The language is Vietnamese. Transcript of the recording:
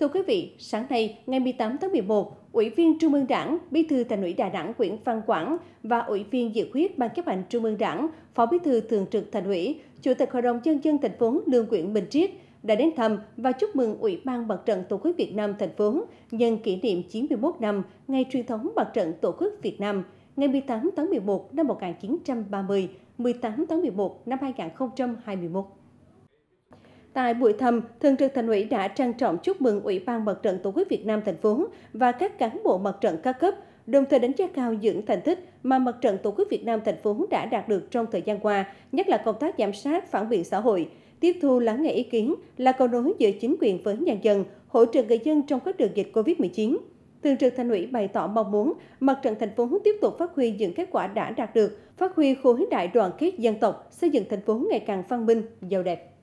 Thưa quý vị, sáng nay, ngày 18 tháng 11, Ủy viên Trung ương Đảng, Bí thư Thành ủy Đà Nẵng Nguyễn Văn Quảng và Ủy viên Dự khuyết Ban chấp hành Trung ương Đảng, Phó Bí thư Thường trực Thành ủy, Chủ tịch Hội đồng nhân dân thành phố Lương Nguyễn Bình Triết đã đến thăm và chúc mừng Ủy ban Mặt trận Tổ quốc Việt Nam thành phố nhân kỷ niệm 91 năm ngày truyền thống Mặt trận Tổ quốc Việt Nam ngày 18 tháng 11 năm 1930, 18 tháng 11 năm 2021. Tại buổi thăm, Thường trực Thành ủy đã trang trọng chúc mừng Ủy ban Mặt trận Tổ quốc Việt Nam thành phố và các cán bộ mặt trận các cấp, đồng thời đánh giá cao những thành tích mà Mặt trận Tổ quốc Việt Nam thành phố đã đạt được trong thời gian qua, nhất là công tác giám sát, phản biện xã hội, tiếp thu lắng nghe ý kiến là cầu nối giữa chính quyền với nhân dân, hỗ trợ người dân trong các đợt dịch Covid-19. Thường trực Thành ủy bày tỏ mong muốn mặt trận thành phố tiếp tục phát huy những kết quả đã đạt được, phát huy khối đại đoàn kết dân tộc, xây dựng thành phố ngày càng văn minh, giàu đẹp.